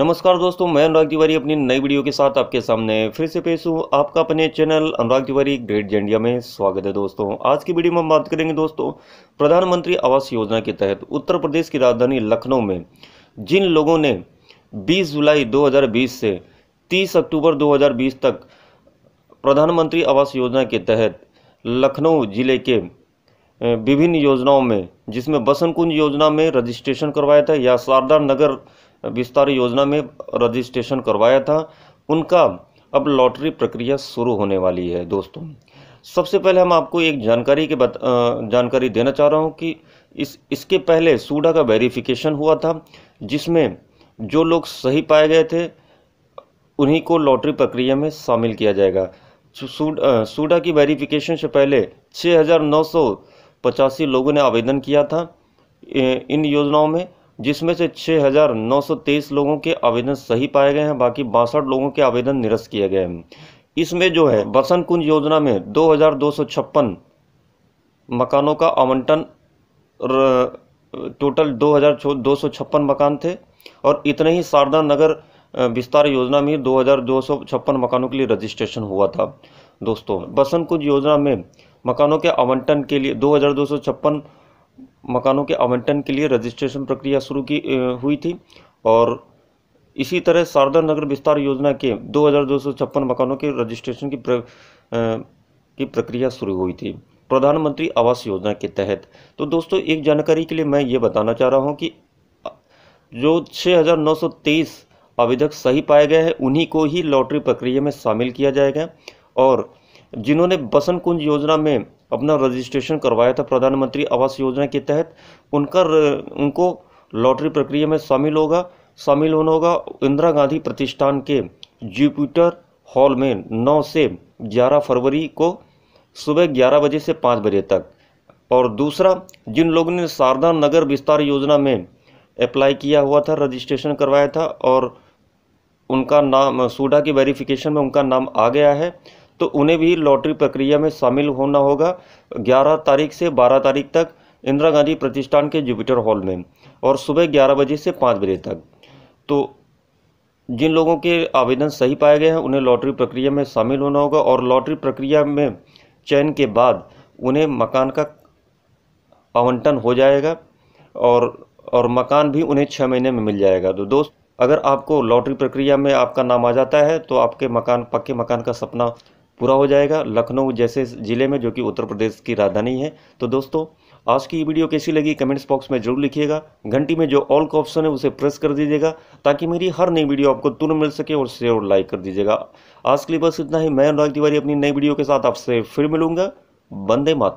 नमस्कार दोस्तों मैं अनुराग तिवारी अपनी नई वीडियो के साथ आपके सामने फिर से पेश हूँ आपका अपने चैनल अनुराग तिवारी ग्रेट जेंडिया में स्वागत है दोस्तों आज की वीडियो में हम बात करेंगे दोस्तों प्रधानमंत्री आवास योजना के तहत उत्तर प्रदेश की राजधानी लखनऊ में जिन लोगों ने 20 जुलाई 2020 से 30 अक्टूबर 2020 तक प्रधानमंत्री आवास योजना के तहत लखनऊ जिले के विभिन्न योजनाओं में जिसमें बसंत कुंज योजना में रजिस्ट्रेशन करवाया था या शारदा नगर विस्तार योजना में रजिस्ट्रेशन करवाया था उनका अब लॉटरी प्रक्रिया शुरू होने वाली है दोस्तों सबसे पहले हम आपको एक जानकारी के बत, जानकारी देना चाह रहा हूँ कि इस इसके पहले सूडा का वेरिफिकेशन हुआ था जिसमें जो लोग सही पाए गए थे उन्हीं को लॉटरी प्रक्रिया में शामिल किया जाएगा सूडा की वेरिफिकेशन से पहले छः लोगों ने आवेदन किया था इन योजनाओं में जिसमें से 6,923 लोगों के आवेदन सही पाए गए हैं बाकी बासठ लोगों के आवेदन निरस्त किए गए हैं इसमें जो है बसंत कुंज योजना में दो मकानों का आवंटन टोटल दो हज़ार मकान थे और इतने ही शारदा नगर विस्तार योजना में दो हज़ार मकानों के लिए रजिस्ट्रेशन हुआ था दोस्तों बसंत कुंज योजना में मकानों के आवंटन के लिए दो मकानों के आवंटन के लिए रजिस्ट्रेशन प्रक्रिया शुरू की हुई थी और इसी तरह शारदा नगर विस्तार योजना के दो मकानों के रजिस्ट्रेशन की प्र, आ, की प्रक्रिया शुरू हुई थी प्रधानमंत्री आवास योजना के तहत तो दोस्तों एक जानकारी के लिए मैं ये बताना चाह रहा हूँ कि जो 6,923 आवेदक सही पाए गए हैं उन्हीं को ही लॉटरी प्रक्रिया में शामिल किया जाएगा और जिन्होंने बसंत कुंज योजना में अपना रजिस्ट्रेशन करवाया था प्रधानमंत्री आवास योजना के तहत उनका उनको लॉटरी प्रक्रिया में शामिल होगा शामिल होना होगा इंदिरा गांधी प्रतिष्ठान के जुपिटर हॉल में 9 से 11 फरवरी को सुबह 11 बजे से 5 बजे तक और दूसरा जिन लोगों ने शारदा नगर विस्तार योजना में अप्लाई किया हुआ था रजिस्ट्रेशन करवाया था और उनका नाम सूडा की वेरिफिकेशन में उनका नाम आ गया है तो उन्हें भी लॉटरी प्रक्रिया में शामिल होना होगा 11 तारीख से 12 तारीख तक इंदिरा गांधी प्रतिष्ठान के जुपिटर हॉल में और सुबह ग्यारह बजे से पाँच बजे तक तो जिन लोगों के आवेदन सही पाए गए हैं उन्हें लॉटरी प्रक्रिया में शामिल होना होगा और लॉटरी प्रक्रिया में चयन के बाद उन्हें मकान का आवंटन हो जाएगा और और मकान भी उन्हें छः महीने में मिल जाएगा तो दोस्त अगर आपको लॉटरी प्रक्रिया में आपका नाम आ जाता है तो आपके मकान पक्के मकान का सपना पूरा हो जाएगा लखनऊ जैसे ज़िले में जो कि उत्तर प्रदेश की राजधानी है तो दोस्तों आज की वीडियो कैसी लगी कमेंट्स बॉक्स में जरूर लिखिएगा घंटी में जो ऑल का ऑप्शन है उसे प्रेस कर दीजिएगा ताकि मेरी हर नई वीडियो आपको तुरंत मिल सके और शेयर और लाइक कर दीजिएगा आज के लिए बस इतना ही मैं अनुराग तिवारी अपनी नई वीडियो के साथ आपसे फिर मिलूंगा वंदे मात